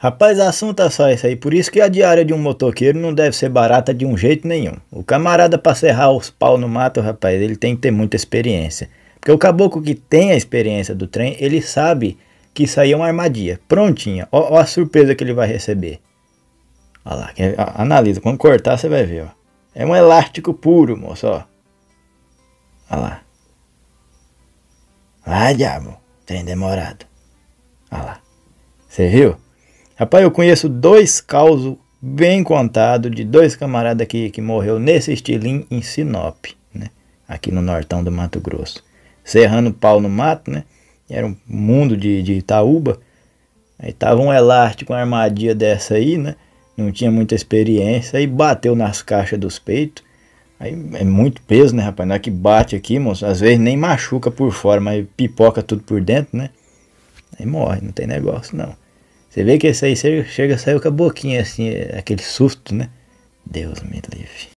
Rapaz, assunto é só isso aí. Por isso que a diária de um motoqueiro não deve ser barata de um jeito nenhum. O camarada para serrar os pau no mato, rapaz, ele tem que ter muita experiência. Porque o caboclo que tem a experiência do trem, ele sabe que isso aí é uma armadilha. Prontinha. Ó, ó a surpresa que ele vai receber. Olha lá, analisa. Quando cortar, você vai ver, ó. É um elástico puro, moço, ó. Olha lá. Vai, diabo. Trem demorado. Olha lá. Você viu? Rapaz, eu conheço dois causos bem contados de dois camaradas aqui que morreu nesse estilinho em Sinop, né? Aqui no nortão do Mato Grosso. Serrando pau no mato, né? Era um mundo de, de Itaúba. Aí tava um elástico, uma armadilha dessa aí, né? Não tinha muita experiência. Aí bateu nas caixas dos peitos. Aí é muito peso, né, rapaz? Não é que bate aqui, moço, às vezes nem machuca por fora, mas pipoca tudo por dentro, né? Aí morre, não tem negócio, não. Você vê que esse aí chega, chega saiu com a boquinha assim, aquele susto, né? Deus me livre.